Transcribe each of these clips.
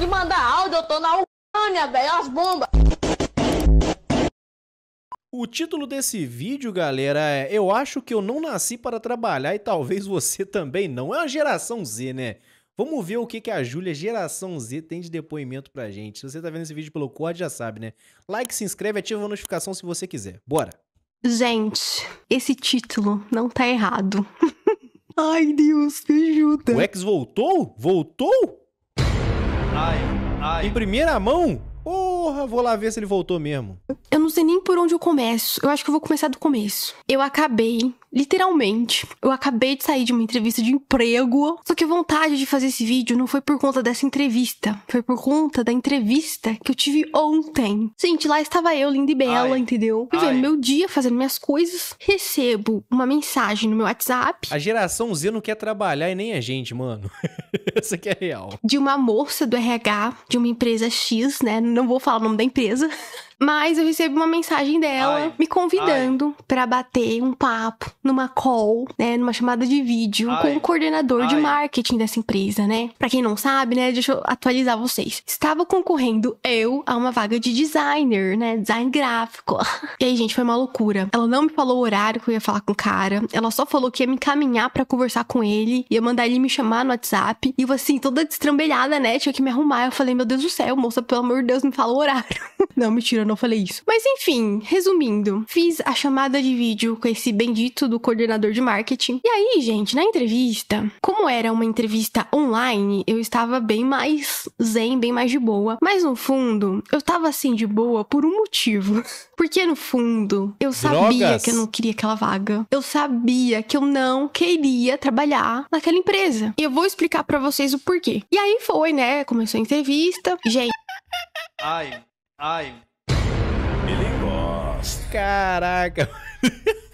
de mandar áudio, eu tô na Ucrânia, velho, as bombas. O título desse vídeo, galera, é Eu acho que eu não nasci para trabalhar e talvez você também não. É uma geração Z, né? Vamos ver o que, que a Júlia, geração Z, tem de depoimento pra gente. Se você tá vendo esse vídeo pelo Cord, já sabe, né? Like, se inscreve, ativa a notificação se você quiser. Bora! Gente, esse título não tá errado. Ai, Deus, me ajuda. O ex voltou? Voltou? Ai, ai. Em primeira mão? Porra, vou lá ver se ele voltou mesmo. Eu não sei nem por onde eu começo. Eu acho que eu vou começar do começo. Eu acabei, literalmente, eu acabei de sair de uma entrevista de emprego. Só que a vontade de fazer esse vídeo não foi por conta dessa entrevista. Foi por conta da entrevista que eu tive ontem. Gente, lá estava eu, linda e bela, Ai. entendeu? Vivendo meu dia, fazendo minhas coisas. Recebo uma mensagem no meu WhatsApp. A geração Z não quer trabalhar e nem a gente, mano. Isso aqui é real. De uma moça do RH, de uma empresa X, né? não vou falar o nome da empresa, mas eu recebo uma mensagem dela Ai. me convidando para bater um papo numa call, né, numa chamada de vídeo Ai. com o coordenador Ai. de marketing dessa empresa, né? Para quem não sabe, né, deixa eu atualizar vocês. Estava concorrendo eu a uma vaga de designer, né, design gráfico. E aí, gente, foi uma loucura. Ela não me falou o horário que eu ia falar com o cara. Ela só falou que ia me encaminhar para conversar com ele, ia mandar ele me chamar no WhatsApp. E eu assim, toda destrambelhada, né, tinha que me arrumar. Eu falei: "Meu Deus do céu, moça, pelo amor de Deus, me fala o horário". Não, me tira não falei isso. Mas enfim, resumindo, fiz a chamada de vídeo com esse bendito do coordenador de marketing. E aí, gente, na entrevista, como era uma entrevista online, eu estava bem mais zen, bem mais de boa. Mas no fundo, eu estava assim de boa por um motivo. Porque no fundo, eu sabia Drogas. que eu não queria aquela vaga. Eu sabia que eu não queria trabalhar naquela empresa. E eu vou explicar para vocês o porquê. E aí foi, né? Começou a entrevista. Gente. Ai, ai, bosta. Caraca.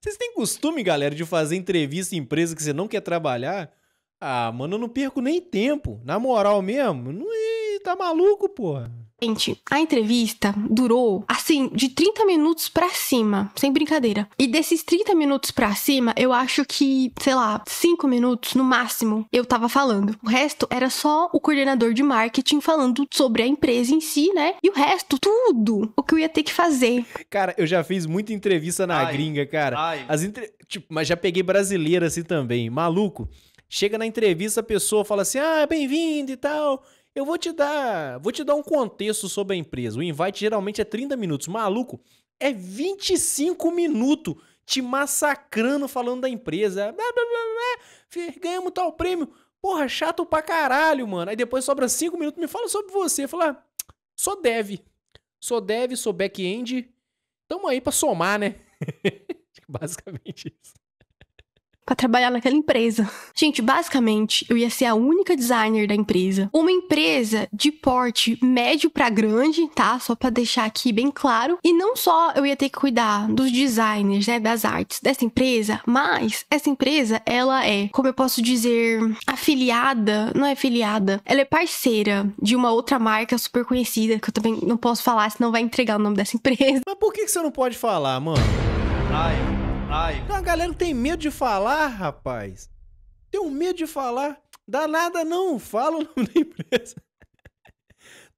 Vocês têm costume, galera, de fazer entrevista em empresa que você não quer trabalhar? Ah, mano, eu não perco nem tempo. Na moral mesmo, não é, tá maluco, porra. Gente, a entrevista durou, assim, de 30 minutos para cima, sem brincadeira. E desses 30 minutos para cima, eu acho que, sei lá, 5 minutos no máximo eu tava falando. O resto era só o coordenador de marketing falando sobre a empresa em si, né? E o resto, tudo o que eu ia ter que fazer. Cara, eu já fiz muita entrevista na ai, gringa, cara. Ai. As entre... tipo, mas já peguei brasileira assim também. Maluco. Chega na entrevista, a pessoa fala assim: ah, bem-vindo e tal. Eu vou te dar, vou te dar um contexto sobre a empresa. O invite geralmente é 30 minutos, maluco, é 25 minutos te massacrando falando da empresa. É, blá, blá, blá, blá. Ganhamos tal prêmio. Porra, chato pra caralho, mano. Aí depois sobra 5 minutos, me fala sobre você. Fala, ah, "Só sou dev. Sou dev, sou back-end. Tamo aí pra somar, né? Basicamente isso para trabalhar naquela empresa. Gente, basicamente, eu ia ser a única designer da empresa. Uma empresa de porte médio para grande, tá? Só para deixar aqui bem claro. E não só eu ia ter que cuidar dos designers, né, das artes dessa empresa, mas essa empresa, ela é, como eu posso dizer, afiliada, não é afiliada, ela é parceira de uma outra marca super conhecida, que eu também não posso falar, senão vai entregar o nome dessa empresa. Mas por que você não pode falar, mano? Ai. Ai. Então a galera tem medo de falar, rapaz. Tem um medo de falar. Dá nada não, fala o nome da empresa.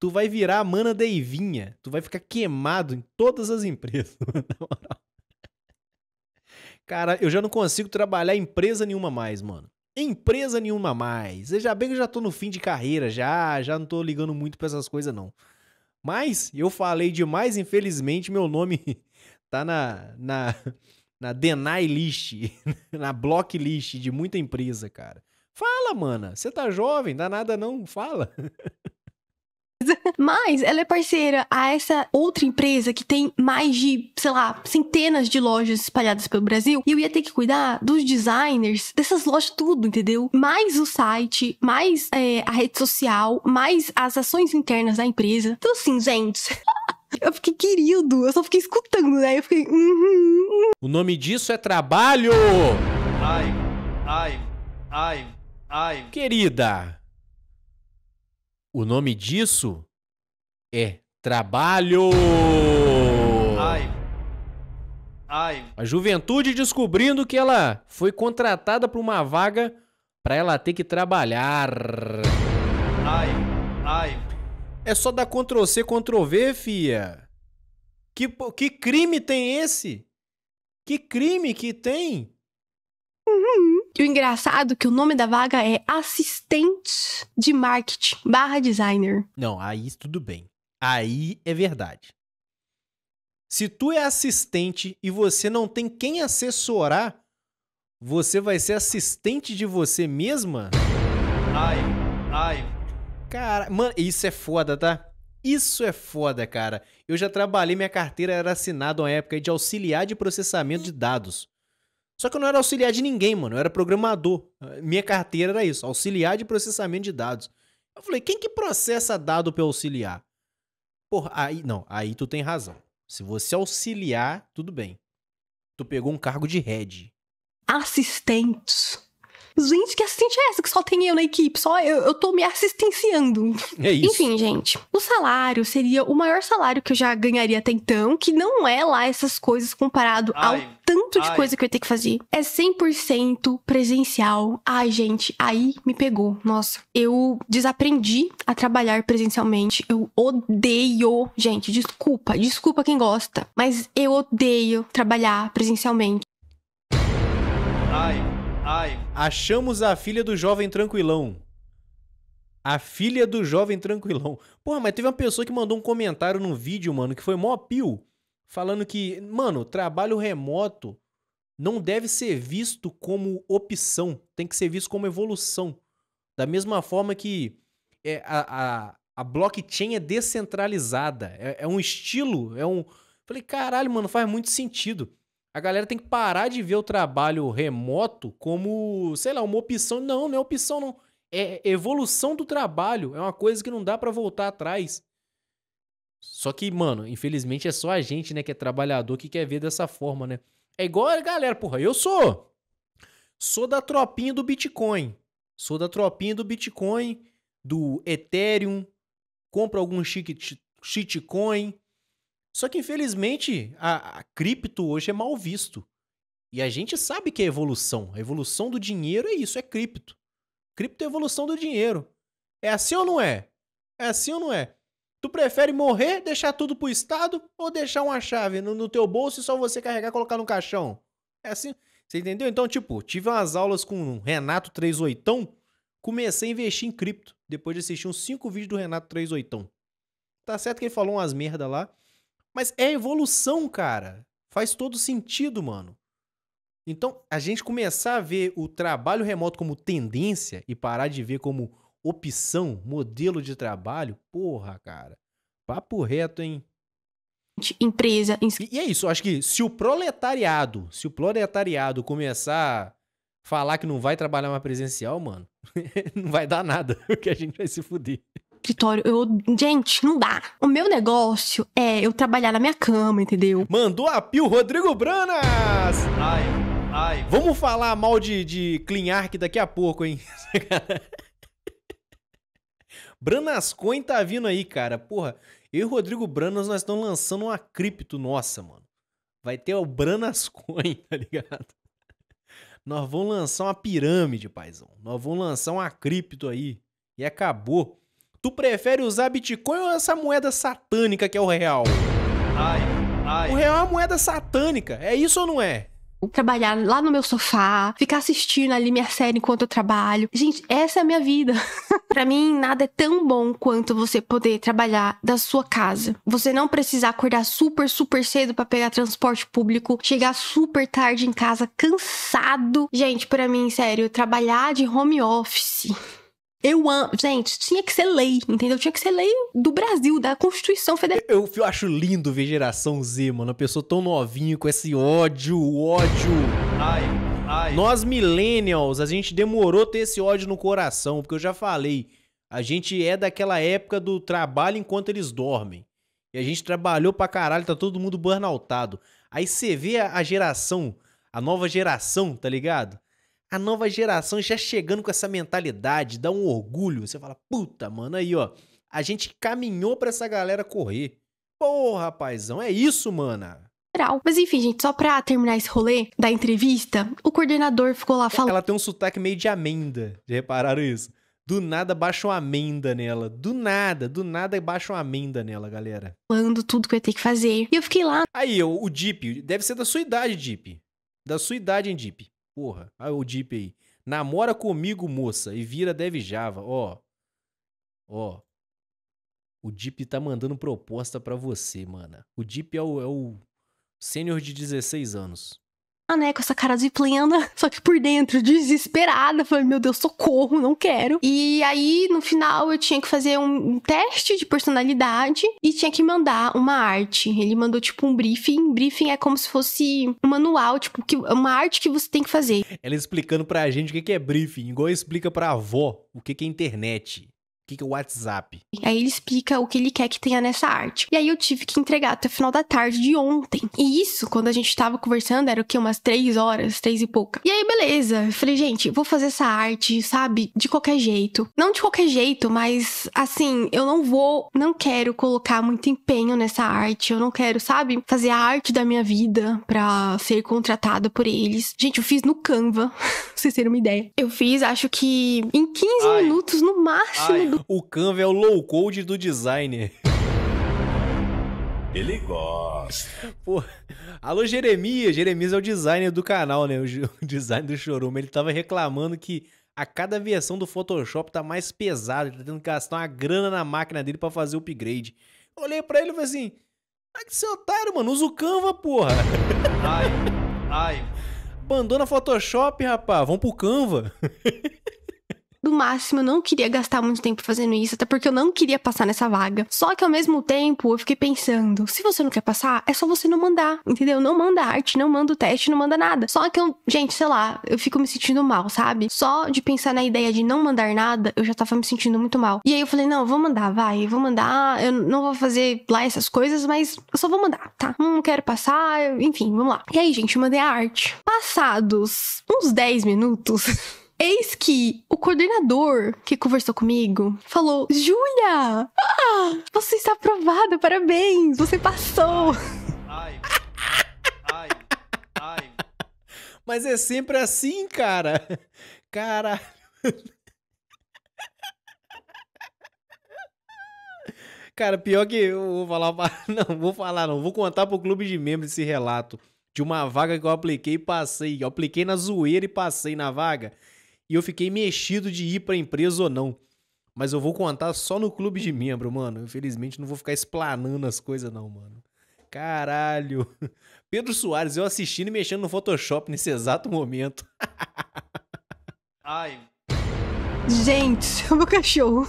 tu vai virar a mana Deivinha. Tu vai ficar queimado em todas as empresas, na moral. Cara, eu já não consigo trabalhar em empresa nenhuma mais, mano. Empresa nenhuma mais. Veja bem que eu já tô no fim de carreira, já, já não tô ligando muito pra essas coisas, não. Mas eu falei demais, infelizmente, meu nome tá na, na, na deny list, na block list de muita empresa, cara. Fala, mana. Você tá jovem, dá nada não, fala. Mas ela é parceira a essa outra empresa que tem mais de, sei lá, centenas de lojas espalhadas pelo Brasil. E eu ia ter que cuidar dos designers, dessas lojas, tudo, entendeu? Mais o site, mais é, a rede social, mais as ações internas da empresa. Então, assim, gente. Eu fiquei, querido, eu só fiquei escutando, né? Eu fiquei. Uhum, uhum. O nome disso é trabalho! Ai, ai, ai, ai. Querida, o nome disso é trabalho! Ai, ai. A juventude descobrindo que ela foi contratada para uma vaga para ela ter que trabalhar. Ai, ai. É só dar Ctrl C, Ctrl V, fia. Que, que crime tem esse? Que crime que tem? Uhum. E o engraçado é que o nome da vaga é assistente de marketing barra designer. Não, aí tudo bem. Aí é verdade. Se tu é assistente e você não tem quem assessorar, você vai ser assistente de você mesma? Ai, ai, Cara, mano, isso é foda, tá? Isso é foda, cara. Eu já trabalhei, minha carteira era assinada uma época de auxiliar de processamento de dados. Só que eu não era auxiliar de ninguém, mano. Eu era programador. Minha carteira era isso, auxiliar de processamento de dados. Eu falei, quem que processa dado pra auxiliar? Porra, aí não, aí tu tem razão. Se você auxiliar, tudo bem. Tu pegou um cargo de head. Assistentes gente, que assistente é essa que só tem eu na equipe? Só eu, eu tô me assistenciando. É isso. Enfim, gente, o salário seria o maior salário que eu já ganharia até então, que não é lá essas coisas comparado ai, ao tanto de ai. coisa que eu ia ter que fazer. É 100% presencial. Ai, gente, aí me pegou. Nossa, eu desaprendi a trabalhar presencialmente. Eu odeio, gente, desculpa, desculpa quem gosta, mas eu odeio trabalhar presencialmente. Ai. Ai. Achamos a filha do jovem tranquilão. A filha do jovem tranquilão. Porra, mas teve uma pessoa que mandou um comentário num vídeo, mano, que foi mó pio, falando que, mano, trabalho remoto não deve ser visto como opção, tem que ser visto como evolução. Da mesma forma que é, a, a, a blockchain é descentralizada, é, é um estilo, é um. Falei, caralho, mano, faz muito sentido. A galera tem que parar de ver o trabalho remoto como, sei lá, uma opção. Não, não é opção, não. É evolução do trabalho. É uma coisa que não dá para voltar atrás. Só que, mano, infelizmente é só a gente, né, que é trabalhador, que quer ver dessa forma, né? É igual a galera, porra, eu sou. Sou da tropinha do Bitcoin. Sou da tropinha do Bitcoin, do Ethereum. Compro algum shitcoin. Só que, infelizmente, a, a cripto hoje é mal visto. E a gente sabe que é evolução. A evolução do dinheiro é isso, é cripto. Cripto é evolução do dinheiro. É assim ou não é? É assim ou não é? Tu prefere morrer, deixar tudo pro Estado ou deixar uma chave no, no teu bolso e só você carregar e colocar no caixão? É assim. Você entendeu? Então, tipo, tive umas aulas com o Renato 38, comecei a investir em cripto, depois de assistir uns 5 vídeos do Renato 38. Tá certo que ele falou umas merda lá, mas é evolução, cara. Faz todo sentido, mano. Então, a gente começar a ver o trabalho remoto como tendência e parar de ver como opção, modelo de trabalho, porra, cara. Papo reto, hein? Empresa. Ins... E, e é isso, acho que se o proletariado, se o proletariado começar a falar que não vai trabalhar mais presencial, mano, não vai dar nada, porque a gente vai se fuder escritório. Eu, gente, não dá. O meu negócio é eu trabalhar na minha cama, entendeu? Mandou a pio Rodrigo Branas! Ai, ai. Vamos falar mal de, de Clean Arc daqui a pouco, hein? Branascoin tá vindo aí, cara. Porra, eu e o Rodrigo Branas, nós estamos lançando uma cripto nossa, mano. Vai ter o Branascoin, tá ligado? Nós vamos lançar uma pirâmide, paizão. Nós vamos lançar uma cripto aí. E acabou. Tu prefere usar Bitcoin ou essa moeda satânica que é o real? Ai, ai. O real é uma moeda satânica. É isso ou não é? Trabalhar lá no meu sofá, ficar assistindo ali minha série enquanto eu trabalho. Gente, essa é a minha vida. para mim, nada é tão bom quanto você poder trabalhar da sua casa. Você não precisar acordar super, super cedo para pegar transporte público, chegar super tarde em casa cansado. Gente, para mim, sério, trabalhar de home office. Eu amo. Gente, tinha que ser lei, entendeu? Tinha que ser lei do Brasil, da Constituição Federal. Eu, eu acho lindo ver geração Z, mano. A pessoa tão novinha com esse ódio, ódio. Ai, ai. Nós millennials, a gente demorou ter esse ódio no coração, porque eu já falei. A gente é daquela época do trabalho enquanto eles dormem. E a gente trabalhou pra caralho, tá todo mundo burnoutado. Aí você vê a geração, a nova geração, tá ligado? A nova geração já chegando com essa mentalidade, dá um orgulho. Você fala, puta, mano, aí, ó. A gente caminhou pra essa galera correr. Porra paizão, é isso, mana. Mas enfim, gente, só pra terminar esse rolê da entrevista, o coordenador ficou lá falando. Ela tem um sotaque meio de amenda. Já repararam isso? Do nada baixa uma amenda nela. Do nada, do nada baixa uma amenda nela, galera. Falando tudo que eu ia ter que fazer. E eu fiquei lá. Aí, o, o Deep, deve ser da sua idade, Deep. Da sua idade, hein, Deep. Porra, olha o Jeep aí. Namora comigo, moça, e vira dev Java. Ó. Ó. O Jeep tá mandando proposta para você, mana. O Jeep é o, é o sênior de 16 anos. Ah, né? Com essa cara de plena, só que por dentro, desesperada. Falei, meu Deus, socorro, não quero. E aí, no final, eu tinha que fazer um teste de personalidade e tinha que mandar uma arte. Ele mandou, tipo, um briefing. Briefing é como se fosse um manual, tipo, que, uma arte que você tem que fazer. Ela explicando pra gente o que é briefing, igual explica pra avó o que é internet que, que é o WhatsApp? Aí ele explica o que ele quer que tenha nessa arte. E aí eu tive que entregar até o final da tarde de ontem. E isso, quando a gente tava conversando, era o quê? Umas três horas, três e pouca. E aí, beleza. Eu falei, gente, vou fazer essa arte, sabe? De qualquer jeito. Não de qualquer jeito, mas assim, eu não vou, não quero colocar muito empenho nessa arte. Eu não quero, sabe, fazer a arte da minha vida pra ser contratada por eles. Gente, eu fiz no Canva, pra vocês terem uma ideia. Eu fiz, acho que em 15 Ai. minutos no máximo Ai. O Canva é o low code do designer. Ele gosta. Pô, alô Jeremias, Jeremias é o designer do canal, né? O, design do Chorume. Ele tava reclamando que a cada versão do Photoshop tá mais pesado, ele tá tendo que gastar uma grana na máquina dele para fazer o upgrade. olhei para ele e falei assim: "Ah, que seu otário, mano, usa o Canva, porra". Ai, ai. Abandona Photoshop, rapaz, vamos pro Canva. do máximo, eu não queria gastar muito tempo fazendo isso, até porque eu não queria passar nessa vaga. Só que ao mesmo tempo, eu fiquei pensando, se você não quer passar, é só você não mandar, entendeu? Não manda arte, não manda o teste, não manda nada. Só que eu, gente, sei lá, eu fico me sentindo mal, sabe? Só de pensar na ideia de não mandar nada, eu já tava me sentindo muito mal. E aí eu falei, não, vou mandar, vai, vou mandar, eu não vou fazer lá essas coisas, mas eu só vou mandar, tá? Não quero passar, enfim, vamos lá. E aí, gente, eu mandei a arte. Passados uns 10 minutos. Eis que o coordenador que conversou comigo falou: Julia ah, você está aprovada, parabéns, você passou. Ai, ai, ai. Mas é sempre assim, cara. Cara. Cara, pior que eu vou falar. Não, vou falar, não. Vou contar pro clube de membros esse relato de uma vaga que eu apliquei e passei. Eu apliquei na zoeira e passei na vaga e eu fiquei mexido de ir pra empresa ou não. Mas eu vou contar só no clube de membro, mano. Infelizmente não vou ficar explanando as coisas, não, mano. Caralho. Pedro Soares, eu assistindo e mexendo no Photoshop nesse exato momento. Ai. Gente, o meu cachorro.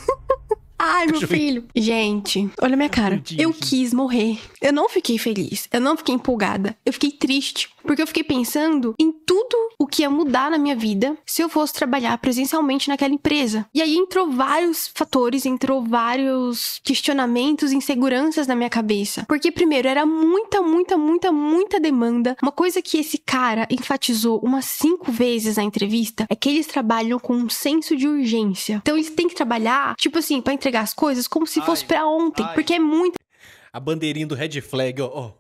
Ai, meu filho. Gente, olha a minha cara. Eu quis morrer. Eu não fiquei feliz. Eu não fiquei empolgada. Eu fiquei triste. Porque eu fiquei pensando em tudo o que ia mudar na minha vida se eu fosse trabalhar presencialmente naquela empresa. E aí entrou vários fatores, entrou vários questionamentos, inseguranças na minha cabeça. Porque, primeiro, era muita, muita, muita, muita demanda. Uma coisa que esse cara enfatizou umas cinco vezes na entrevista é que eles trabalham com um senso de urgência. Então, eles têm que trabalhar, tipo assim, pra entrar entregar as coisas como se ai, fosse para ontem, ai. porque é muito. A bandeirinha do red flag, ó. ó.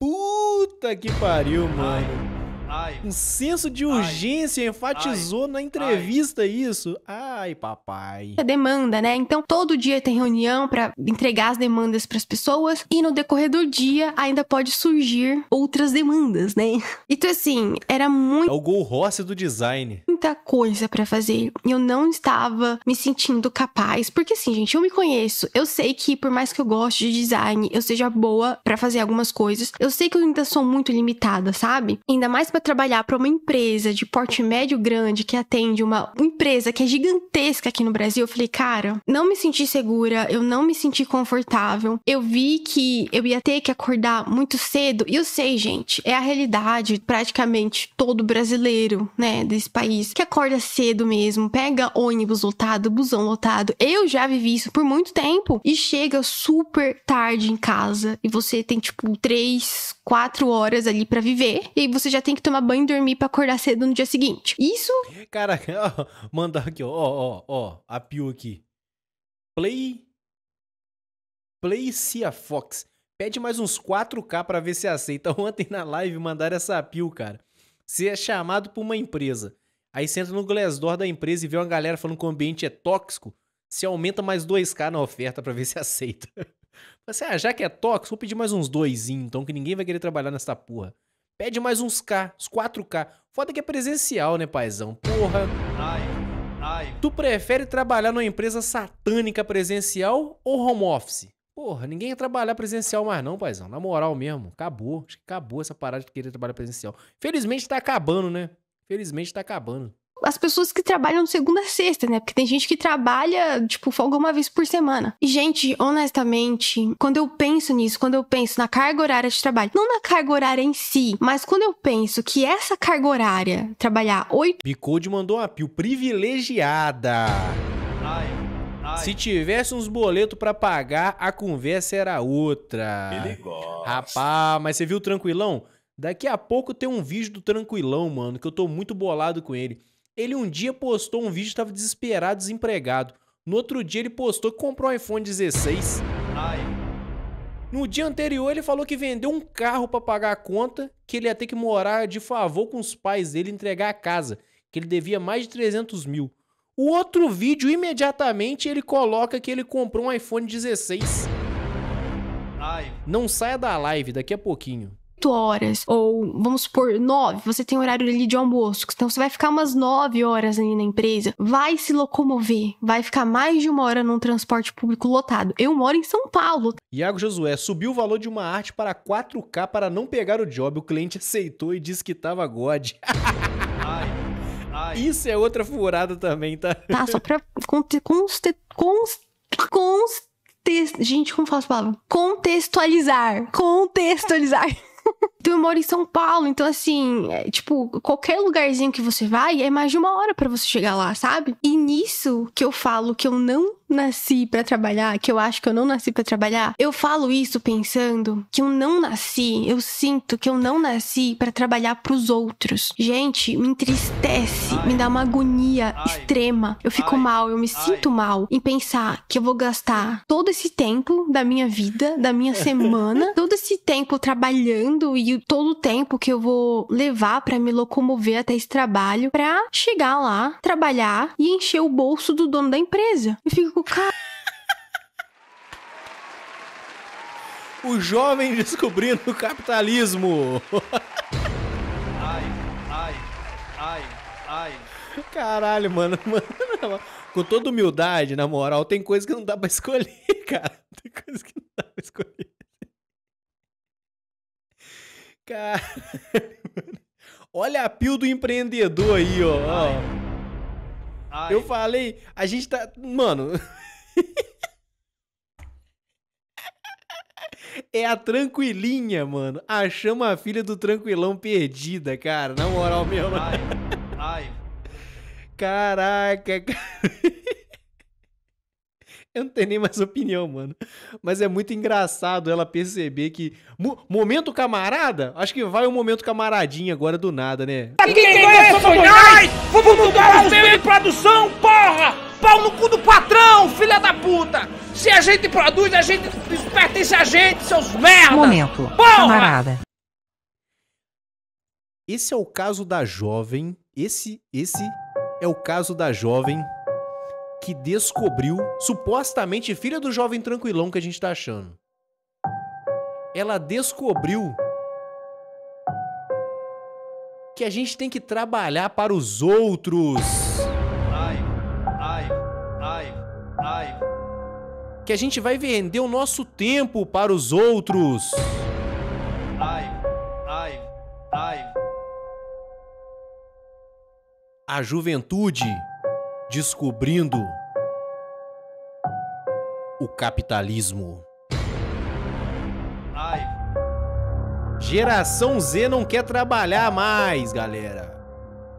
Puta que pariu, mano. Ai, um senso de urgência, ai, enfatizou ai, na entrevista isso. Ai, papai. A demanda, né? Então, todo dia tem reunião para entregar as demandas para as pessoas e no decorrer do dia ainda pode surgir outras demandas, né? Então, assim, era muito. É o Gol Rossi do design. Muita coisa para fazer. Eu não estava me sentindo capaz, porque assim, gente, eu me conheço. Eu sei que por mais que eu goste de design, eu seja boa para fazer algumas coisas, eu sei que eu ainda sou muito limitada, sabe? Ainda mais para trabalhar para uma empresa de porte médio grande que atende uma empresa que é gigantesca aqui no Brasil, eu falei, cara, não me senti segura, eu não me senti confortável. Eu vi que eu ia ter que acordar muito cedo, e eu sei, gente, é a realidade praticamente todo brasileiro, né, desse país, que acorda cedo mesmo, pega ônibus lotado, busão lotado. Eu já vivi isso por muito tempo e chega super tarde em casa e você tem tipo três quatro horas ali para viver. E aí você já tem que tomar banho e dormir para acordar cedo no dia seguinte. Isso. Cara, ó, manda aqui, ó, ó, ó, a Pio aqui. Play. Play Cia Fox. Pede mais uns 4K para ver se aceita. Ontem na live mandaram essa pio, cara. Você é chamado por uma empresa. Aí você entra no Glassdoor da empresa e vê uma galera falando que o ambiente é tóxico. Você aumenta mais 2K na oferta para ver se aceita. Você, assim, ah, já que é tóxico, vou pedir mais uns dois então, que ninguém vai querer trabalhar nessa porra. Pede mais uns K, uns 4K. Foda que é presencial, né, paizão? Porra. Ai, ai. Tu prefere trabalhar numa empresa satânica presencial ou home office? Porra, ninguém ia trabalhar presencial mais não, paizão. Na moral mesmo, acabou. Acho que acabou essa parada de querer trabalhar presencial. Felizmente tá acabando, né? Felizmente tá acabando as pessoas que trabalham segunda a sexta, né? Porque tem gente que trabalha, tipo, folga uma vez por semana. E, gente, honestamente, quando eu penso nisso, quando eu penso na carga horária de trabalho, não na carga horária em si, mas quando eu penso que essa carga horária, trabalhar oito. Bicode mandou uma pio privilegiada. Ai. Se tivesse uns boletos para pagar, a conversa era outra. Ele gosta. Rapaz, mas você viu o Tranquilão? Daqui a pouco tem um vídeo do Tranquilão, mano, que eu tô muito bolado com ele. Ele um dia postou um vídeo, estava desesperado, desempregado. No outro dia ele postou que comprou um iPhone 16. Ai. No dia anterior ele falou que vendeu um carro para pagar a conta, que ele ia ter que morar de favor com os pais dele, entregar a casa, que ele devia mais de 300 mil. O outro vídeo, imediatamente, ele coloca que ele comprou um iPhone 16. Ai. Não saia da live, daqui a pouquinho. 8 horas, ou vamos supor, 9, você tem horário ali de almoço, então você vai ficar umas 9 horas ali na empresa, vai se locomover, vai ficar mais de uma hora num transporte público lotado. Eu moro em São Paulo. Iago Josué subiu o valor de uma arte para 4K para não pegar o job. O cliente aceitou e disse que tava God. Ai. Isso é outra furada também, tá? Tá, só pra conste, conste, conste, conste gente, como fala essa palavra? Contextualizar. Contextualizar. Então eu moro em São Paulo, então assim, é, tipo, qualquer lugarzinho que você vai é mais de uma hora para você chegar lá, sabe? E nisso que eu falo que eu não nasci para trabalhar, que eu acho que eu não nasci para trabalhar, eu falo isso pensando que eu não nasci, eu sinto que eu não nasci para trabalhar para os outros. Gente, me entristece, me dá uma agonia extrema. Eu fico mal, eu me sinto mal em pensar que eu vou gastar todo esse tempo da minha vida, da minha semana, todo esse tempo trabalhando e todo o tempo que eu vou levar para me locomover até esse trabalho para chegar lá, trabalhar e encher o bolso do dono da empresa. Eu fico cara. o jovem descobrindo o capitalismo. ai, ai, ai, ai. Caralho, mano, mano. Com toda humildade, na moral, tem coisa que não dá pra escolher, cara. Tem coisa que não dá pra escolher. Cara. Olha a pio do empreendedor aí, ó. Ai. Ai. Eu falei, a gente tá. Mano. é a tranquilinha, mano. Achamos a filha do tranquilão perdida, cara. Na moral mesmo. Ai. Ai. Caraca, cara. Eu não tenho nem mais opinião, mano. Mas é muito engraçado ela perceber que. Mo momento camarada? Acho que vai o um momento camaradinha agora do nada, né? Aqui quem Ô, Portugal, meu em produção, porra! Pau no cu do patrão, filha da puta! Se a gente produz, a gente isso pertence a gente, seus merda! Momento, porra! camarada. Esse é o caso da jovem, esse, esse é o caso da jovem que descobriu, supostamente filha do jovem tranquilão que a gente tá achando. Ela descobriu que a gente tem que trabalhar para os outros. Ai, ai, ai, ai. Que a gente vai vender o nosso tempo para os outros. Ai, ai, ai. A juventude descobrindo o capitalismo. Geração Z não quer trabalhar mais, galera.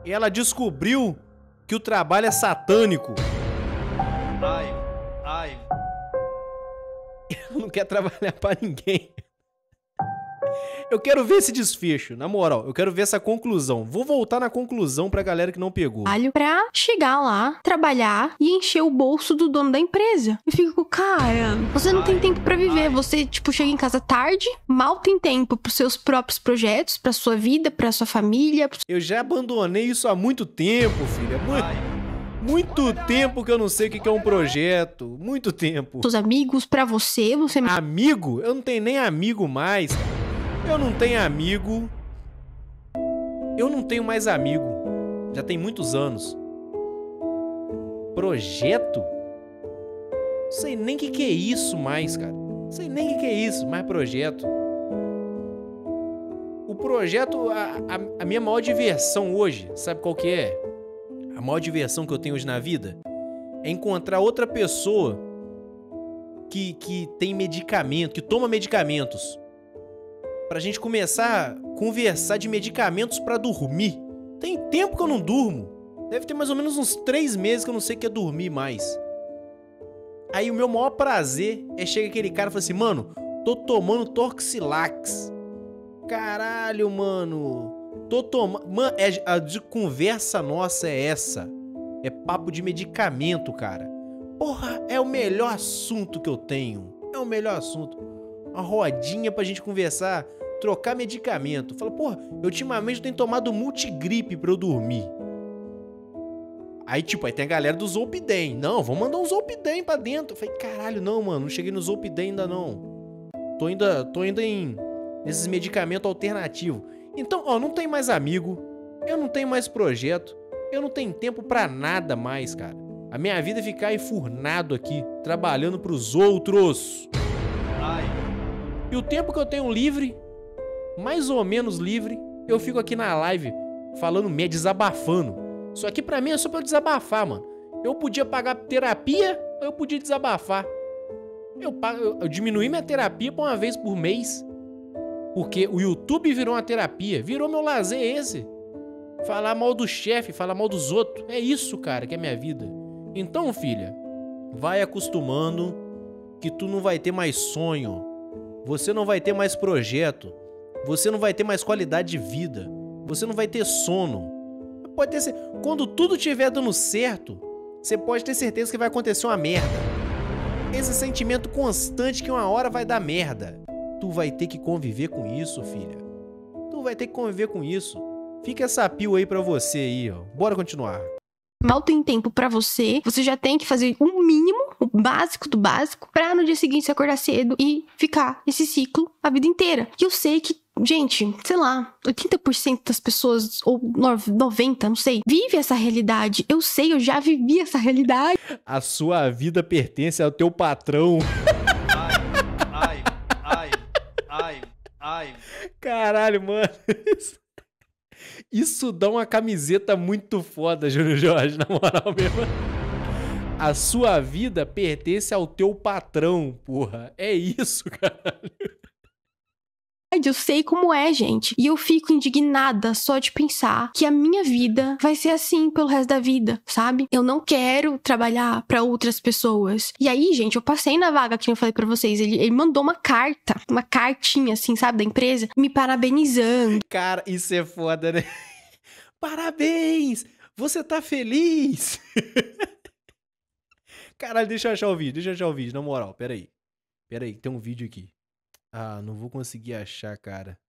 Ela descobriu que o trabalho é satânico. Ai, ai. Ela não quer trabalhar para ninguém. Eu quero ver esse desfecho, na moral. Eu quero ver essa conclusão. Vou voltar na conclusão pra galera que não pegou. pra chegar lá, trabalhar e encher o bolso do dono da empresa. E fico, cara, você não tem tempo para viver. Você, tipo, chega em casa tarde, mal tem tempo pros seus próprios projetos, pra sua vida, pra sua família. Pro... Eu já abandonei isso há muito tempo, filha. Muito... Muito tempo que eu não sei o que é um projeto. Muito tempo. Seus amigos para você, você. Amigo? Eu não tenho nem amigo mais. Eu não tenho amigo. Eu não tenho mais amigo. Já tem muitos anos. Projeto? Sei nem o que, que é isso mais, cara. Sei nem o que, que é isso, mais projeto. O projeto, a, a, a minha maior diversão hoje, sabe qual que é? A maior diversão que eu tenho hoje na vida é encontrar outra pessoa que, que tem medicamento, que toma medicamentos pra gente começar a conversar de medicamentos para dormir. Tem tempo que eu não durmo. Deve ter mais ou menos uns três meses que eu não sei o que é dormir mais. Aí o meu maior prazer é chegar aquele cara e falar assim, mano, tô tomando Torxilax. Caralho, mano. Tô tomando. Mano, é, a de conversa nossa é essa. É papo de medicamento, cara. Porra, é o melhor assunto que eu tenho. É o melhor assunto. Uma rodinha pra gente conversar trocar medicamento. Fala, porra, eu ultimamente tenho tomado multigripe pra eu dormir. Aí, tipo, aí tem a galera do Zolpidem. Não, vamos mandar um Zolpidem pra dentro. Eu falei, caralho, não, mano, não cheguei no Zolpidem ainda não. Tô ainda, tô ainda em nesses medicamentos alternativos. Então, ó, não tem mais amigo, eu não tenho mais projeto, eu não tenho tempo para nada mais, cara. A minha vida é ficar enfurnado aqui, trabalhando pros outros. Ai. E o tempo que eu tenho livre mais ou menos livre, eu fico aqui na live falando me desabafando. Só aqui pra mim é só pra eu desabafar, mano. Eu podia pagar terapia ou eu podia desabafar. Eu, eu, eu diminuí minha terapia pra uma vez por mês. Porque o YouTube virou uma terapia. Virou meu lazer esse. Falar mal do chefe, falar mal dos outros. É isso, cara, que é minha vida. Então, filha, vai acostumando que tu não vai ter mais sonho. Você não vai ter mais projeto. Você não vai ter mais qualidade de vida. Você não vai ter sono. Pode ter quando tudo estiver dando certo, você pode ter certeza que vai acontecer uma merda. Esse sentimento constante que uma hora vai dar merda. Tu vai ter que conviver com isso, filha. Tu vai ter que conviver com isso. Fica essa pio aí pra você aí, ó. Bora continuar. Mal tem tempo para você, você já tem que fazer o um mínimo, o básico do básico, pra no dia seguinte se acordar cedo e ficar esse ciclo a vida inteira. E eu sei que gente, sei lá, 80% das pessoas, ou 90%, não sei, vive essa realidade. Eu sei, eu já vivi essa realidade. A sua vida pertence ao teu patrão. Ai, ai, ai, ai, Caralho, mano. Isso, dá uma camiseta muito foda, Júlio Jorge, na moral mesmo. A sua vida pertence ao teu patrão, porra. É isso, caralho eu sei como é, gente. E eu fico indignada só de pensar que a minha vida vai ser assim pelo resto da vida, sabe? Eu não quero trabalhar para outras pessoas. E aí, gente, eu passei na vaga que eu falei para vocês. Ele, ele, mandou uma carta, uma cartinha, assim, sabe, da empresa, me parabenizando. Cara, isso é foda, né? Parabéns! Você tá feliz! Caralho, deixa eu achar o vídeo, deixa eu achar o vídeo, na moral, peraí. Peraí, tem um vídeo aqui. Ah, não vou conseguir achar, cara.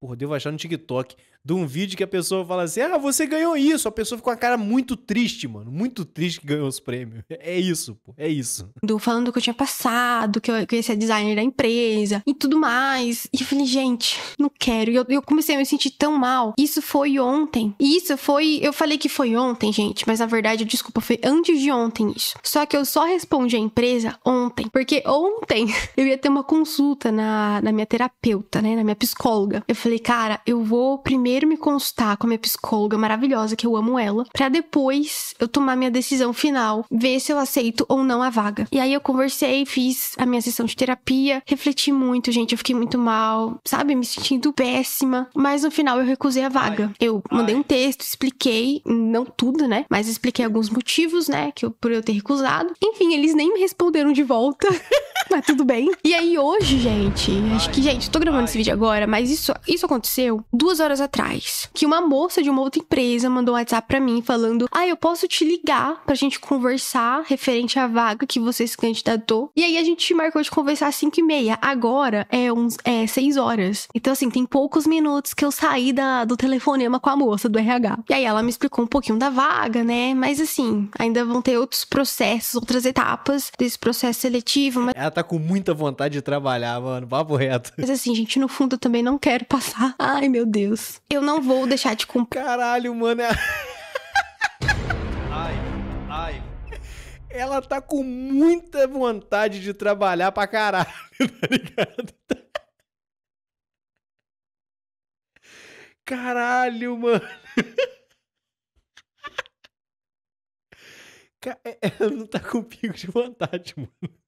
Porra, devo achar no TikTok de um vídeo que a pessoa fala assim: ah, você ganhou isso. A pessoa ficou com a cara muito triste, mano. Muito triste que ganhou os prêmios. É isso, pô. É isso. Falando que eu tinha passado, que eu, que eu ia ser designer da empresa e tudo mais. E eu falei, gente, não quero. E eu, eu comecei a me sentir tão mal. Isso foi ontem. E isso foi. Eu falei que foi ontem, gente, mas na verdade, desculpa, foi antes de ontem isso. Só que eu só respondi à empresa ontem. Porque ontem eu ia ter uma consulta na, na minha terapeuta, né? Na minha psicóloga. Eu falei, cara, eu vou primeiro primeiro me consultar com a minha psicóloga maravilhosa, que eu amo ela, para depois eu tomar minha decisão final, ver se eu aceito ou não a vaga. E aí eu conversei, fiz a minha sessão de terapia, refleti muito, gente, eu fiquei muito mal, sabe, me sentindo péssima, mas no final eu recusei a vaga. Eu mandei um texto, expliquei, não tudo, né, mas expliquei alguns motivos, né, que eu, por eu ter recusado. Enfim, eles nem me responderam de volta. Mas tudo bem. E aí hoje, gente, acho que, gente, tô gravando esse vídeo agora, mas isso, isso aconteceu duas horas atrás. Que uma moça de uma outra empresa mandou um WhatsApp pra mim falando: Ah, eu posso te ligar pra gente conversar referente à vaga que você se candidatou. E aí a gente marcou de conversar às 5 e meia. Agora é, uns, é 6 horas. Então, assim, tem poucos minutos que eu saí da, do telefonema com a moça do RH. E aí ela me explicou um pouquinho da vaga, né? Mas assim, ainda vão ter outros processos, outras etapas desse processo seletivo. Mas... Ela tá tá com muita vontade de trabalhar, mano. Papo reto. Mas assim, gente, no fundo eu também não quero passar. Ai, meu Deus. Eu não vou deixar de cumprir. Caralho, mano. É... ai, ai. Ela tá com muita vontade de trabalhar pra caralho, tá ligado? Caralho, mano. É, ela não tá com pico de vontade, mano.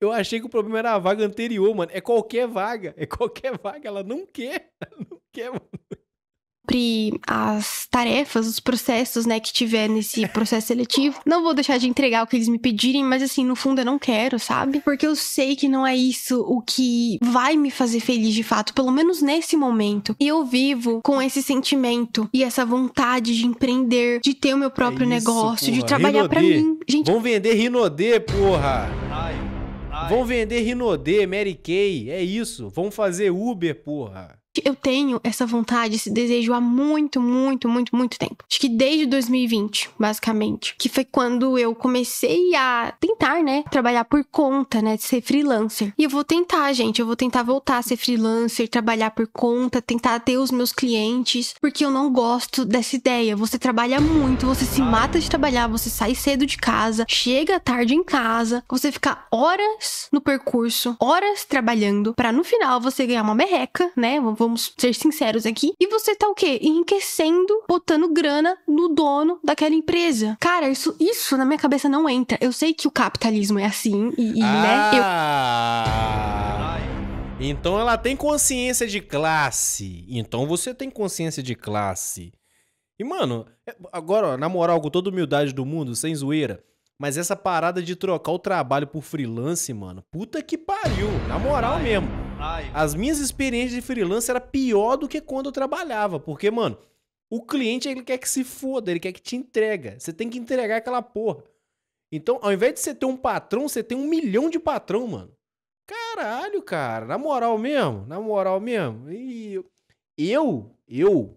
Eu achei que o problema era a vaga anterior, mano. É qualquer vaga. É qualquer vaga. Ela não quer. Ela não quer, mano. Sobre as tarefas, os processos, né, que tiver nesse processo seletivo. Não vou deixar de entregar o que eles me pedirem, mas assim, no fundo eu não quero, sabe? Porque eu sei que não é isso o que vai me fazer feliz de fato, pelo menos nesse momento. E eu vivo com esse sentimento e essa vontade de empreender, de ter o meu próprio é isso, negócio, porra. de trabalhar para mim. Gente, vão vender Rinodê, porra. Vão vender Rinodê, Mary Kay, é isso. Vão fazer Uber, porra eu tenho essa vontade, esse desejo há muito, muito, muito, muito tempo. Acho que desde 2020, basicamente, que foi quando eu comecei a tentar, né, trabalhar por conta, né, de ser freelancer. E eu vou tentar, gente, eu vou tentar voltar a ser freelancer, trabalhar por conta, tentar ter os meus clientes, porque eu não gosto dessa ideia. Você trabalha muito, você se mata de trabalhar, você sai cedo de casa, chega tarde em casa, você fica horas no percurso, horas trabalhando, para no final você ganhar uma merreca, né? Vou vamos ser sinceros aqui. E você tá o quê? Enriquecendo, botando grana no dono daquela empresa. Cara, isso, isso na minha cabeça não entra. Eu sei que o capitalismo é assim e, e ah. né, eu... Ah! Então ela tem consciência de classe. Então você tem consciência de classe. E, mano, é, agora, na moral, com toda humildade do mundo, sem zoeira, mas essa parada de trocar o trabalho por freelance, mano, puta que pariu. Na moral mesmo. Ai. As minhas experiências de freelancer era pior do que quando eu trabalhava, porque, mano, o cliente ele quer que se foda, ele quer que te entrega. Você tem que entregar aquela porra. Então, ao invés de você ter um patrão, você tem um milhão de patrão, mano. Caralho, cara, na moral mesmo, na moral mesmo. E eu, eu,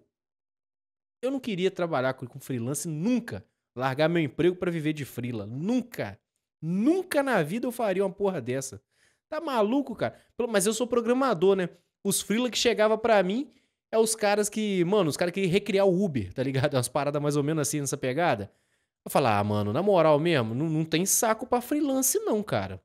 eu não queria trabalhar com, freelance nunca. Largar meu emprego para viver de frila. Nunca. Nunca na vida eu faria uma porra dessa. Tá maluco, cara? Mas eu sou programador, né? Os freela que chegava para mim é os caras que, mano, os caras que recriar o Uber, tá ligado? Umas paradas mais ou menos assim nessa pegada. Eu falar, ah, mano, na moral mesmo, não, não tem saco para freelance não, cara.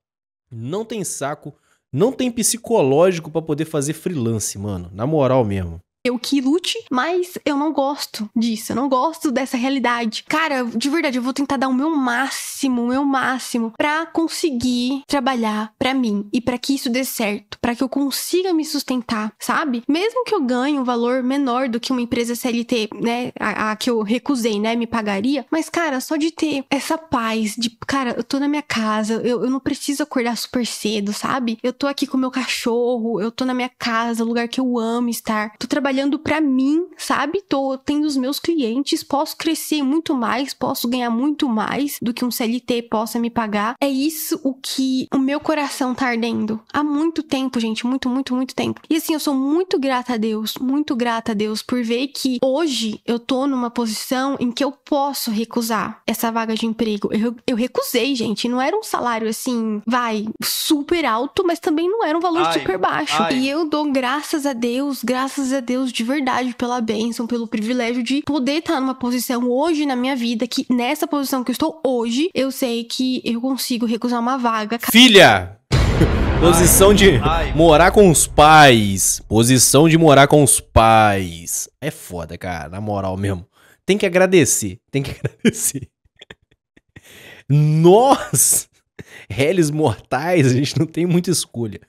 Não tem saco, não tem psicológico para poder fazer freelance, mano. Na moral mesmo eu que lute, mas eu não gosto disso, eu não gosto dessa realidade. Cara, de verdade, eu vou tentar dar o meu máximo, o meu máximo para conseguir trabalhar para mim e para que isso dê certo, para que eu consiga me sustentar, sabe? Mesmo que eu ganhe um valor menor do que uma empresa CLT, né, a, a que eu recusei, né, me pagaria, mas cara, só de ter essa paz de, cara, eu tô na minha casa, eu, eu não preciso acordar super cedo, sabe? Eu tô aqui com meu cachorro, eu tô na minha casa, lugar que eu amo estar. Tô trabalhando trabalhando para mim, sabe? Tô tendo os meus clientes, posso crescer muito mais, posso ganhar muito mais do que um CLT possa me pagar. É isso o que o meu coração tá ardendo há muito tempo, gente, muito, muito, muito tempo. E assim, eu sou muito grata a Deus, muito grata a Deus por ver que hoje eu tô numa posição em que eu posso recusar essa vaga de emprego. Eu, eu recusei, gente, não era um salário assim, vai, super alto, mas também não era um valor ai, super baixo. Ai. E eu dou graças a Deus, graças a Deus Deus de verdade pela bênção, pelo privilégio de poder estar numa posição hoje na minha vida, que nessa posição que eu estou hoje, eu sei que eu consigo recusar uma vaga. Filha! Posição de morar com os pais. Posição de morar com os pais. É foda, cara, na moral mesmo. Tem que agradecer, tem que agradecer. Nós, réis mortais, a gente não tem muita escolha.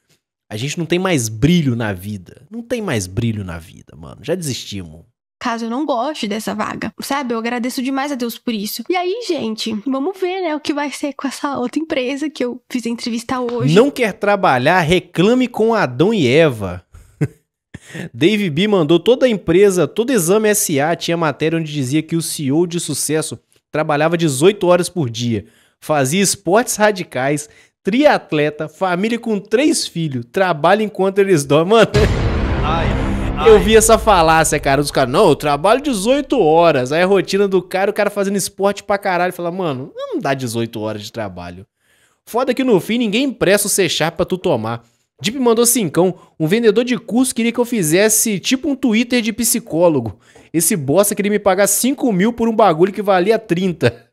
A gente não tem mais brilho na vida. Não tem mais brilho na vida, mano. Já desistimos caso eu não goste dessa vaga, sabe? Eu agradeço demais a Deus por isso. E aí, gente, vamos ver, né, o que vai ser com essa outra empresa que eu fiz a entrevista hoje. Não quer trabalhar? Reclame com Adão e Eva. Dave B mandou toda a empresa, todo exame SA tinha matéria onde dizia que o CEO de sucesso trabalhava 18 horas por dia, fazia esportes radicais, triatleta, família com três filhos, trabalha enquanto eles dormem. Mano, ai, ai. eu vi essa falácia, cara. dos caras, não, eu trabalho 18 horas. Aí a rotina do cara, o cara fazendo esporte pra caralho. Fala, mano, não dá 18 horas de trabalho. Foda que no fim ninguém empresta o C Sharp pra tu tomar. Deep mandou cincão. Um vendedor de curso queria que eu fizesse tipo um Twitter de psicólogo. Esse bosta queria me pagar 5 mil por um bagulho que valia 30.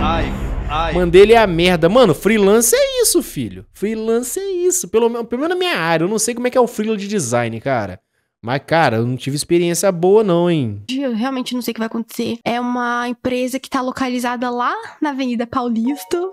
Ai, Ai. Mandei ele a merda. Mano, freelance é isso, filho. Freelance é isso. Pelo, pelo menos na minha área. Eu não sei como é que é o freelance de design, cara. Mas, cara, eu não tive experiência boa, não, hein? Eu realmente não sei o que vai acontecer. É uma empresa que tá localizada lá na Avenida Paulista.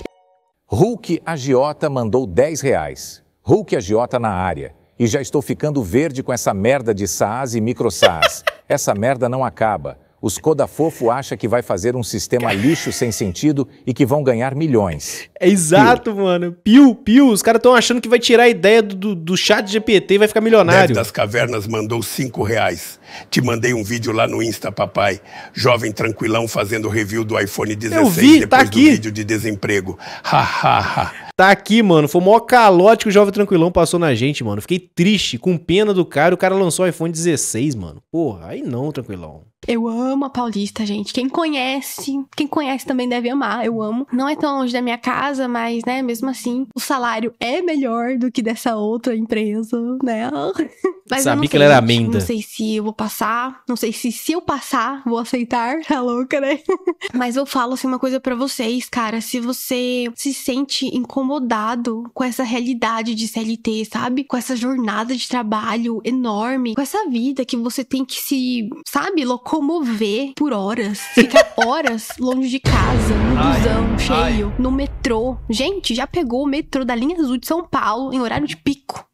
Hulk Agiota mandou 10 reais. Hulk Agiota na área. E já estou ficando verde com essa merda de SaaS e micro SaaS. essa merda não acaba. Os Codafofo acha que vai fazer um sistema lixo sem sentido e que vão ganhar milhões. É exato, piu. mano. Piu, piu. Os caras estão achando que vai tirar a ideia do, do, do chat GPT e vai ficar milionário. Nerd das Cavernas mandou cinco reais. Te mandei um vídeo lá no Insta, papai. Jovem tranquilão fazendo review do iPhone 16 Eu vi, tá depois tá aqui. do vídeo de desemprego. Ha, ha, ha. Tá aqui, mano. Foi o maior calote que o Jovem Tranquilão passou na gente, mano. Fiquei triste, com pena do cara. O cara lançou o iPhone 16, mano. Porra, aí não, Tranquilão. Eu amo a Paulista, gente. Quem conhece, quem conhece também deve amar. Eu amo. Não é tão longe da minha casa, mas, né, mesmo assim, o salário é melhor do que dessa outra empresa, né? Mas Sabia que ela era amenda. Não sei se eu vou passar, não sei se se eu passar, vou aceitar. Tá louca, né? mas eu falo assim uma coisa para vocês, cara. Se você se sente incomodado com essa realidade de CLT, sabe? Com essa jornada de trabalho enorme, com essa vida que você tem que se, sabe, locomover locomover por horas, ficar horas longe de casa, no ai, busão cheio, ai. no metrô. Gente, já pegou o metrô da linha azul de São Paulo em horário de pico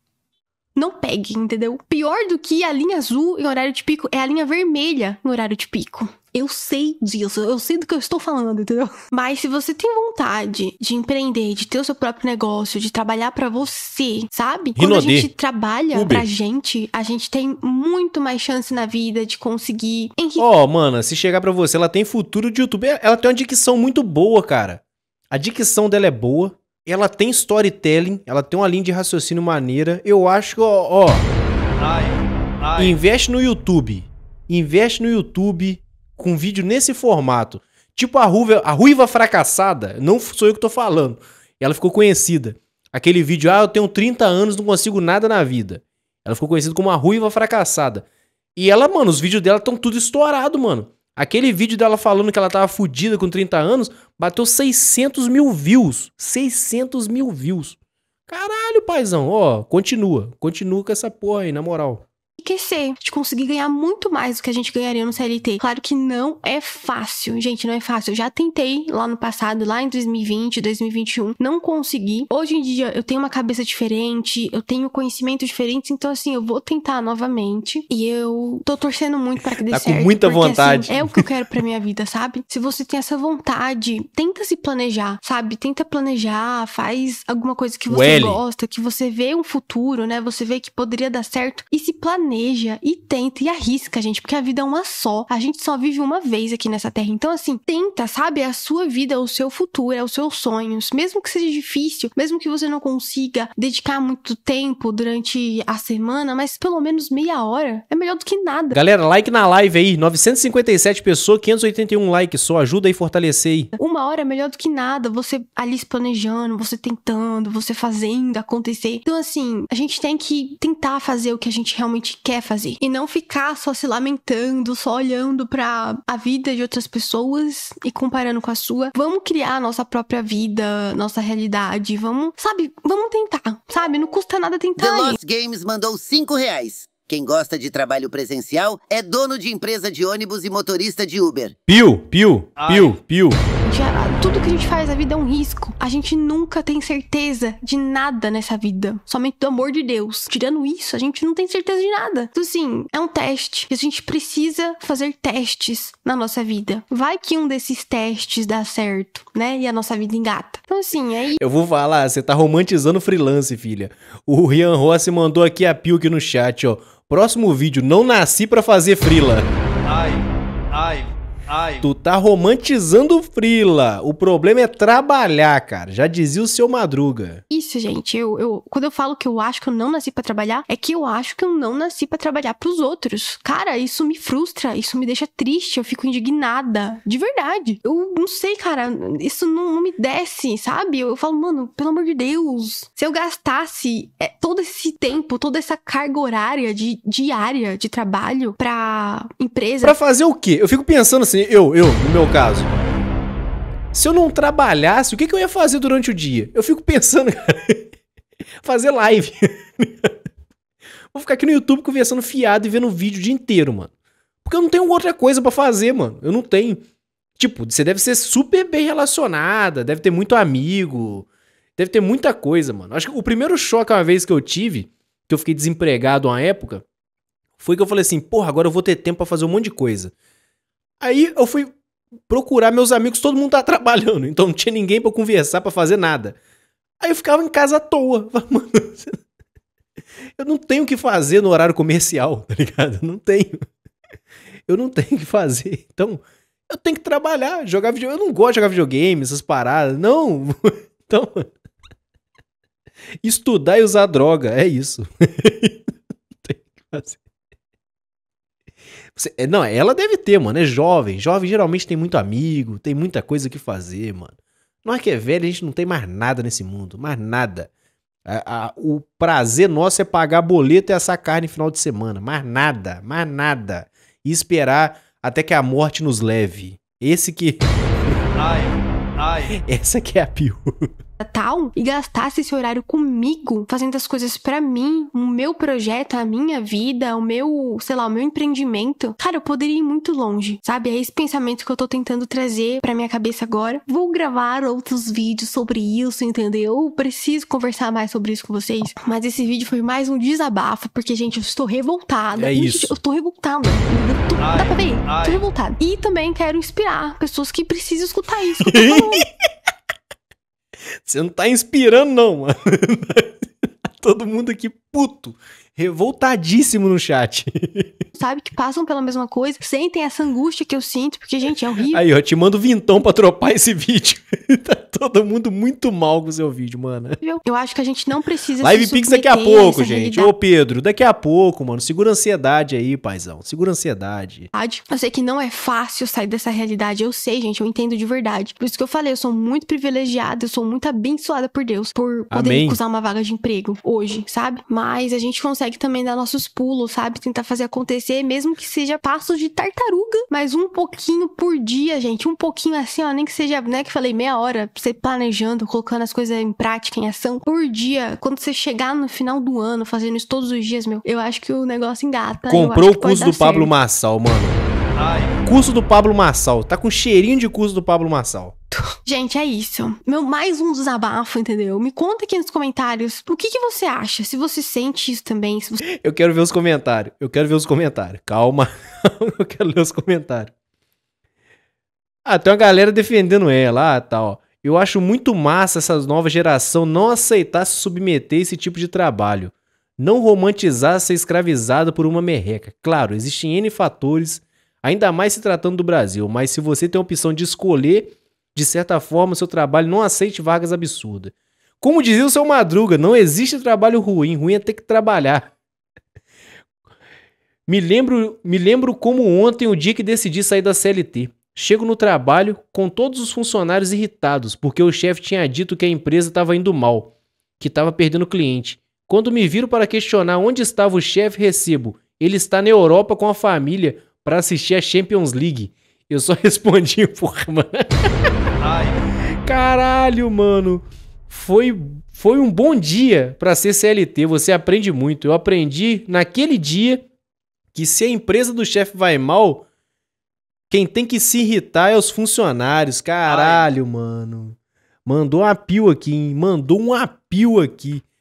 não pegue, entendeu? Pior do que a linha azul em horário de pico é a linha vermelha no horário de pico. Eu sei disso, eu sei do que eu estou falando, entendeu? Mas se você tem vontade de empreender, de ter o seu próprio negócio, de trabalhar para você, sabe? Quando a gente trabalha Uber. pra gente, a gente tem muito mais chance na vida de conseguir. Ó, oh, mana, se chegar para você, ela tem futuro de YouTube. Ela tem uma dicção muito boa, cara. A dicção dela é boa. Ela tem storytelling, ela tem uma linha de raciocínio maneira. Eu acho que, ó, ó ai, ai. investe no YouTube. Investe no YouTube com vídeo nesse formato. Tipo a ruiva, a ruiva fracassada, não sou eu que tô falando. Ela ficou conhecida. Aquele vídeo, ah, eu tenho 30 anos, não consigo nada na vida. Ela ficou conhecida como a ruiva fracassada. E ela, mano, os vídeos dela estão tudo estourado, mano. Aquele vídeo dela falando que ela tava fodida com 30 anos bateu 600 mil views. 600 mil views. Caralho, paizão. Ó, continua. Continua com essa porra aí, na moral enriquecer, a gente conseguir ganhar muito mais do que a gente ganharia no CLT. Claro que não é fácil, gente, não é fácil. Eu já tentei lá no passado, lá em 2020, 2021, não consegui. Hoje em dia eu tenho uma cabeça diferente, eu tenho conhecimentos diferentes, então assim, eu vou tentar novamente e eu tô torcendo muito para que dê tá certo. com muita porque, assim, vontade. Assim, é o que eu quero para minha vida, sabe? Se você tem essa vontade, tenta se planejar, sabe? Tenta planejar, faz alguma coisa que você well. gosta, que você vê um futuro, né? Você vê que poderia dar certo e se planeja planeja e tenta e arrisca, gente, porque a vida é uma só. A gente só vive uma vez aqui nessa terra. Então, assim, tenta, sabe? É a sua vida, é o seu futuro, é os seus sonhos. Mesmo que seja difícil, mesmo que você não consiga dedicar muito tempo durante a semana, mas pelo menos meia hora é melhor do que nada. Galera, like na live aí. 957 pessoas, 581 likes só. Ajuda e fortalecer aí. Uma hora é melhor do que nada. Você ali se planejando, você tentando, você fazendo acontecer. Então, assim, a gente tem que tentar fazer o que a gente realmente quer fazer. E não ficar só se lamentando, só olhando para a vida de outras pessoas e comparando com a sua. Vamos criar a nossa própria vida, nossa realidade. Vamos, sabe, vamos tentar, sabe? Não custa nada tentar. The Lost Games mandou 5 reais. Quem gosta de trabalho presencial é dono de empresa de ônibus e motorista de Uber. Piu, piu, piu, piu gente, tudo que a gente faz na vida é um risco. A gente nunca tem certeza de nada nessa vida. Somente do amor de Deus. Tirando isso, a gente não tem certeza de nada. Então, assim, é um teste. E a gente precisa fazer testes na nossa vida. Vai que um desses testes dá certo, né? E a nossa vida engata. Então, assim, aí. Eu vou falar, você tá romantizando freelance, filha. O Rian Rossi mandou aqui a Pilk no chat, ó. Próximo vídeo, não nasci para fazer frila. Ai, ai, Ai. Tu tá romantizando o Frila. O problema é trabalhar, cara. Já dizia o seu Madruga. Isso, gente. Eu, eu, quando eu falo que eu acho que eu não nasci para trabalhar, é que eu acho que eu não nasci para trabalhar para os outros. Cara, isso me frustra, isso me deixa triste, eu fico indignada. De verdade. Eu não sei, cara. Isso não, não me desce, sabe? Eu, eu, falo, mano, pelo amor de Deus. Se eu gastasse é, todo esse tempo, toda essa carga horária de, diária de trabalho pra empresa. Pra fazer o quê? Eu fico pensando assim, eu, eu, no meu caso. Se eu não trabalhasse, o que, que eu ia fazer durante o dia? Eu fico pensando, cara, fazer live. Vou ficar aqui no YouTube conversando fiado e vendo vídeo o dia inteiro, mano. Porque eu não tenho outra coisa para fazer, mano. Eu não tenho. Tipo, você deve ser super bem relacionada, deve ter muito amigo, deve ter muita coisa, mano. Acho que o primeiro choque uma vez que eu tive, que eu fiquei desempregado uma época, foi que eu falei assim, porra, agora eu vou ter tempo pra fazer um monte de coisa. Aí eu fui procurar meus amigos, todo mundo tava trabalhando, então não tinha ninguém para conversar, para fazer nada. Aí eu ficava em casa à toa. Mano, eu não tenho o que fazer no horário comercial, tá ligado? Eu não tenho. Eu não tenho o que fazer. Então, eu tenho que trabalhar, jogar videogame. Eu não gosto de jogar videogame, essas paradas. Não. Então, estudar e usar droga, é isso. não tem o que fazer. Você, é, não, ela deve ter, mano. É jovem. Jovem geralmente tem muito amigo, tem muita coisa que fazer, mano. Nós que é velho, a gente não tem mais nada nesse mundo. Mais nada. A, a, o prazer nosso é pagar boleto e assar carne no final de semana. Mais nada. Mais nada. E esperar até que a morte nos leve. Esse que. Ai, ai. Essa que é a pior tal e gastasse esse horário comigo, fazendo as coisas para mim, o meu projeto, a minha vida, o meu, sei lá, o meu empreendimento, cara, eu poderia ir muito longe, sabe? É esse pensamento que eu tô tentando trazer para minha cabeça agora. Vou gravar outros vídeos sobre isso, entendeu? Eu preciso conversar mais sobre isso com vocês. Mas esse vídeo foi mais um desabafo, porque, gente, eu estou revoltada. É isso. eu tô revoltada. Eu tô, ai, dá pra ver? Ai. Tô revoltada. E também quero inspirar pessoas que precisam escutar isso. Que eu tô falando. Você não tá inspirando, não, mano. Todo mundo aqui puto, revoltadíssimo no chat. Sabe que passam pela mesma coisa, sentem essa angústia que eu sinto, porque, gente, é horrível. Aí, ó, te mando vintão pra tropar esse vídeo. tá todo mundo muito mal com o seu vídeo, mano. Eu acho que a gente não precisa Live Pix daqui a pouco, gente. Realidade. Ô, Pedro, daqui a pouco, mano. Segura a ansiedade aí, paizão. Segura a ansiedade. Eu sei que não é fácil sair dessa realidade. Eu sei, gente, eu entendo de verdade. Por isso que eu falei, eu sou muito privilegiada, eu sou muito abençoada por Deus por poder Amém. recusar uma vaga de emprego hoje, sabe? Mas a gente consegue também dar nossos pulos, sabe? Tentar fazer acontecer, mesmo que seja passos de tartaruga, mas um pouquinho por dia, gente. Um pouquinho assim, ó, nem que seja, né, que falei meia hora, você planejando, colocando as coisas em prática, em ação, por dia. Quando você chegar no final do ano, fazendo isso todos os dias, meu, eu acho que o negócio engata. Comprou o curso do certo. Pablo Massal, mano. Ai. Curso do Pablo Massal. Tá com cheirinho de curso do Pablo Massal muito. Gente, é isso. Meu, mais um desabafo, entendeu? Me conta aqui nos comentários o que, que você acha, se você sente isso também. Você... Eu quero ver os comentários. Eu quero ver os comentários. Calma. eu quero ler os comentários. Ah, tem uma galera defendendo ela. Ah, tá, ó. Eu acho muito massa essa nova geração não aceitar se submeter a esse tipo de trabalho. Não romantizar ser escravizada por uma merreca. Claro, existem N fatores, ainda mais se tratando do Brasil, mas se você tem a opção de escolher de certa forma, o seu trabalho não aceite vagas absurdas. Como dizia o seu Madruga, não existe trabalho ruim, ruim é ter que trabalhar. Me lembro, me lembro como ontem o dia que decidi sair da CLT. Chego no trabalho com todos os funcionários irritados, porque o chefe tinha dito que a empresa estava indo mal, que estava perdendo cliente. Quando me viro para questionar onde estava o chefe, recebo: ele está na Europa com a família para assistir a Champions League. Eu só respondi, porra, mano. Caralho, mano. Foi, foi um bom dia para ser CLT. Você aprende muito. Eu aprendi naquele dia que se a empresa do chefe vai mal, quem tem que se irritar é os funcionários. Caralho, Ai. mano. Mandou um apio aqui, hein? Mandou um apio aqui.